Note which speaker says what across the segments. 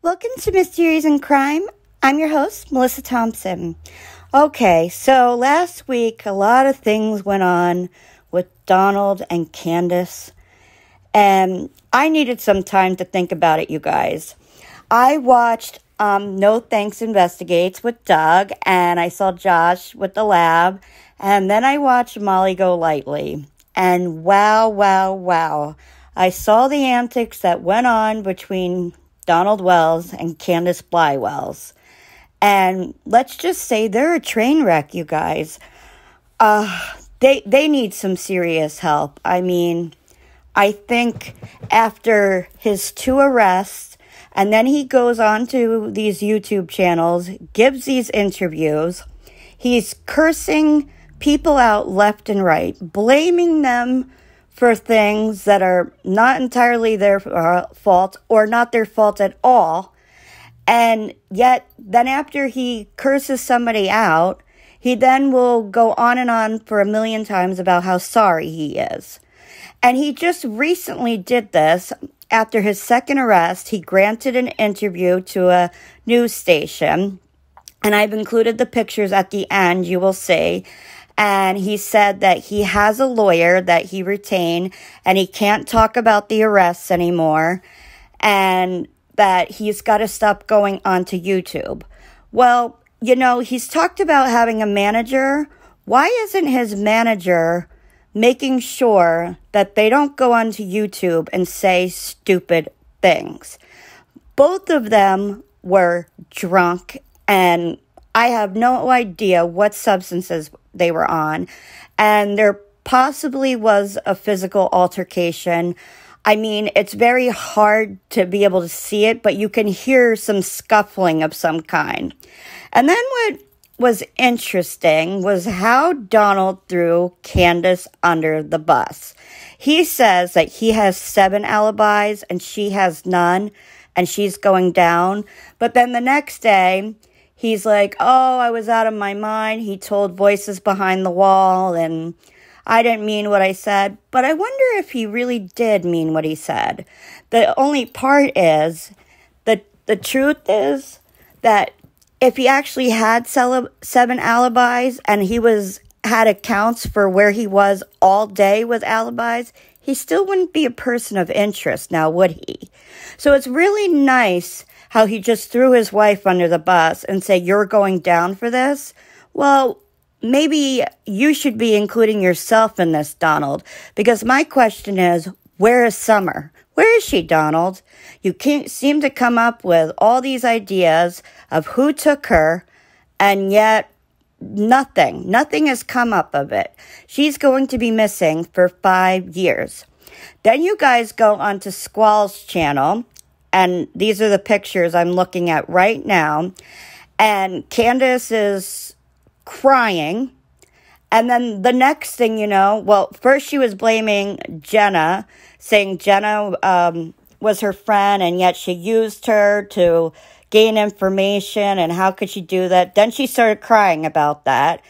Speaker 1: Welcome to Mysteries and Crime. I'm your host, Melissa Thompson. Okay, so last week a lot of things went on with Donald and Candace, and I needed some time to think about it, you guys. I watched um, No Thanks Investigates with Doug, and I saw Josh with the lab, and then I watched Molly Go Lightly. And wow, wow, wow. I saw the antics that went on between Donald Wells and Candace Bly Wells. And let's just say they're a train wreck, you guys. Uh, they they need some serious help. I mean, I think after his two arrests, and then he goes on to these YouTube channels, gives these interviews. He's cursing people out left and right, blaming them for things that are not entirely their uh, fault or not their fault at all. And yet, then after he curses somebody out, he then will go on and on for a million times about how sorry he is. And he just recently did this. After his second arrest, he granted an interview to a news station. And I've included the pictures at the end, you will see and he said that he has a lawyer that he retained and he can't talk about the arrests anymore and that he's got to stop going onto YouTube. Well, you know, he's talked about having a manager. Why isn't his manager making sure that they don't go onto YouTube and say stupid things? Both of them were drunk and I have no idea what substances they were on. And there possibly was a physical altercation. I mean, it's very hard to be able to see it, but you can hear some scuffling of some kind. And then what was interesting was how Donald threw Candace under the bus. He says that he has seven alibis and she has none, and she's going down. But then the next day, he's like, Oh, I was out of my mind. He told voices behind the wall, and I didn't mean what I said. But I wonder if he really did mean what he said. The only part is that the truth is that if he actually had seven alibis and he was had accounts for where he was all day with alibis, he still wouldn't be a person of interest now, would he? So it's really nice how he just threw his wife under the bus and said, You're going down for this. Well, maybe you should be including yourself in this, Donald, because my question is, where is Summer? Where is she, Donald? You can't seem to come up with all these ideas of who took her, and yet Nothing. Nothing has come up of it. She's going to be missing for five years. Then you guys go onto Squall's channel, and these are the pictures I'm looking at right now. And Candace is crying. And then the next thing you know, well, first she was blaming Jenna, saying Jenna um, was her friend, and yet she used her to gain information and how could she do that. Then she started crying about that.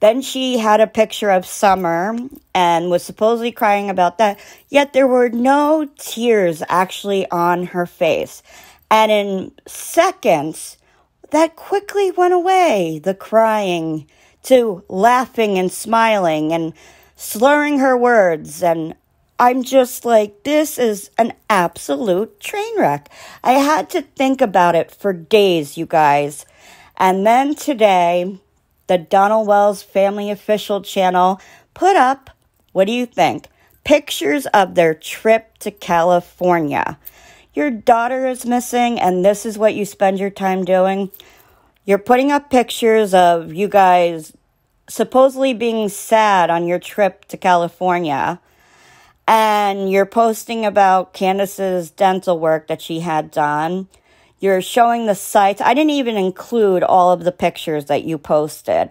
Speaker 1: Then she had a picture of Summer and was supposedly crying about that. Yet there were no tears actually on her face. And in seconds, that quickly went away the crying to laughing and smiling and slurring her words and I'm just like, this is an absolute train wreck. I had to think about it for days, you guys. And then today, the Donald Wells Family Official channel put up, what do you think? Pictures of their trip to California. Your daughter is missing, and this is what you spend your time doing. You're putting up pictures of you guys supposedly being sad on your trip to California and you're posting about Candace's dental work that she had done. You're showing the sites. I didn't even include all of the pictures that you posted.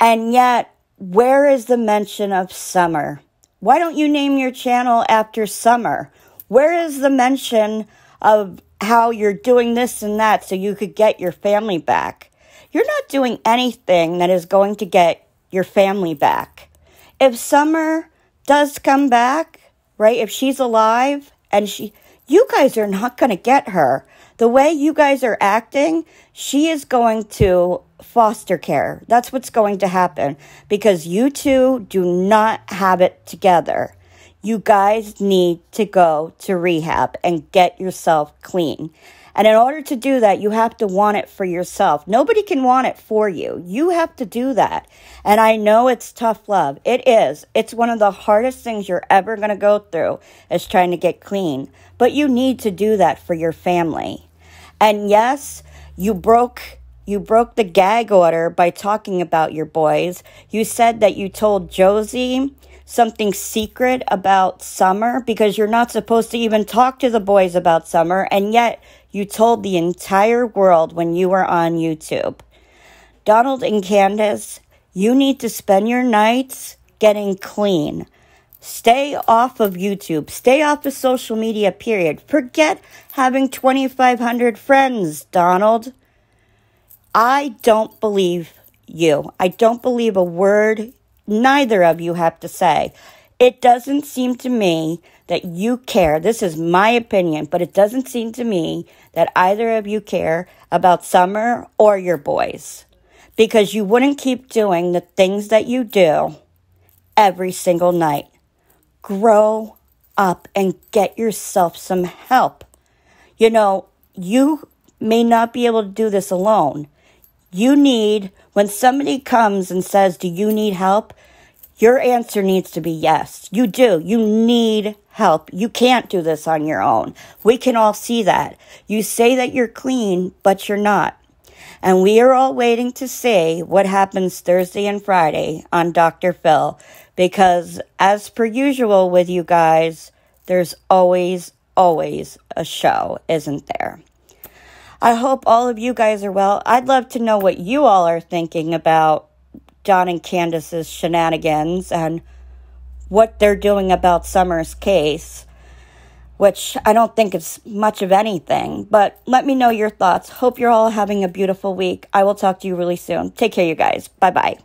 Speaker 1: And yet, where is the mention of summer? Why don't you name your channel after summer? Where is the mention of how you're doing this and that so you could get your family back? You're not doing anything that is going to get your family back. If summer does come back, right? If she's alive and she, you guys are not going to get her. The way you guys are acting, she is going to foster care. That's what's going to happen because you two do not have it together. You guys need to go to rehab and get yourself clean. And in order to do that, you have to want it for yourself. Nobody can want it for you. You have to do that. And I know it's tough love. It is. It's one of the hardest things you're ever going to go through is trying to get clean. But you need to do that for your family. And yes, you broke you broke the gag order by talking about your boys. You said that you told Josie something secret about summer because you're not supposed to even talk to the boys about summer, and yet you told the entire world when you were on YouTube. Donald and Candace, you need to spend your nights getting clean. Stay off of YouTube. Stay off of social media, period. Forget having 2,500 friends, Donald. I don't believe you. I don't believe a word neither of you have to say. It doesn't seem to me that you care. This is my opinion, but it doesn't seem to me that either of you care about Summer or your boys because you wouldn't keep doing the things that you do every single night. Grow up and get yourself some help. You know, you may not be able to do this alone, you need, when somebody comes and says, Do you need help? Your answer needs to be yes. You do. You need help. You can't do this on your own. We can all see that. You say that you're clean, but you're not. And we are all waiting to see what happens Thursday and Friday on Dr. Phil because, as per usual with you guys, there's always, always a show, isn't there? I hope all of you guys are well. I'd love to know what you all are thinking about Don and Candace's shenanigans and what they're doing about Summer's case, which I don't think is much of anything. But let me know your thoughts. Hope you're all having a beautiful week. I will talk to you really soon. Take care, you guys. Bye bye.